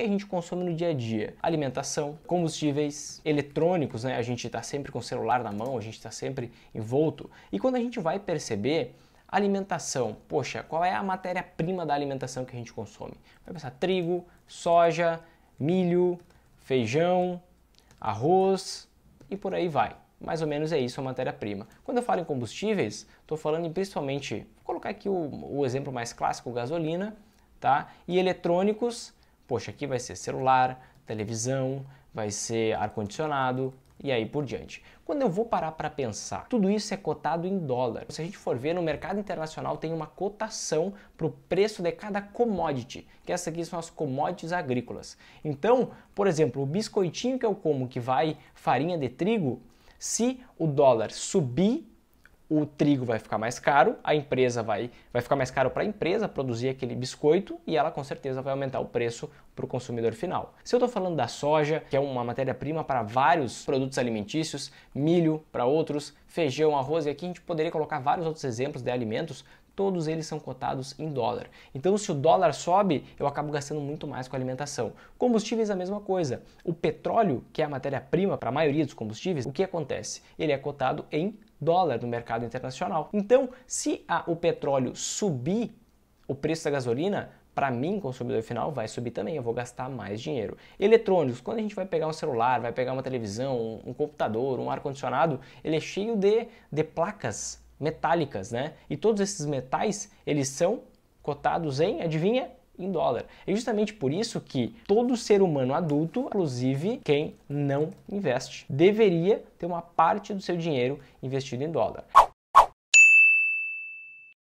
que a gente consome no dia a dia: alimentação, combustíveis, eletrônicos, né? A gente está sempre com o celular na mão, a gente está sempre envolto. E quando a gente vai perceber, Alimentação, poxa, qual é a matéria-prima da alimentação que a gente consome? Vai pensar trigo, soja, milho, feijão, arroz e por aí vai. Mais ou menos é isso a matéria-prima. Quando eu falo em combustíveis, estou falando em principalmente, vou colocar aqui o, o exemplo mais clássico, gasolina, tá? E eletrônicos, Poxa, aqui vai ser celular, televisão, vai ser ar-condicionado e aí por diante. Quando eu vou parar para pensar, tudo isso é cotado em dólar. Se a gente for ver no mercado internacional, tem uma cotação para o preço de cada commodity, que essas aqui são as commodities agrícolas. Então, por exemplo, o biscoitinho que eu como que vai farinha de trigo, se o dólar subir o trigo vai ficar mais caro, a empresa vai, vai ficar mais caro para a empresa produzir aquele biscoito e ela com certeza vai aumentar o preço para o consumidor final. Se eu estou falando da soja, que é uma matéria-prima para vários produtos alimentícios, milho para outros, feijão, arroz, e aqui a gente poderia colocar vários outros exemplos de alimentos, todos eles são cotados em dólar. Então, se o dólar sobe, eu acabo gastando muito mais com alimentação. Combustíveis, a mesma coisa. O petróleo, que é a matéria-prima para a maioria dos combustíveis, o que acontece? Ele é cotado em dólar no mercado internacional. Então, se a, o petróleo subir o preço da gasolina, para mim, consumidor final, vai subir também, eu vou gastar mais dinheiro. Eletrônicos, quando a gente vai pegar um celular, vai pegar uma televisão, um, um computador, um ar-condicionado, ele é cheio de, de placas metálicas, né? E todos esses metais, eles são cotados em, adivinha, em dólar. É justamente por isso que todo ser humano adulto, inclusive quem não investe, deveria ter uma parte do seu dinheiro investido em dólar.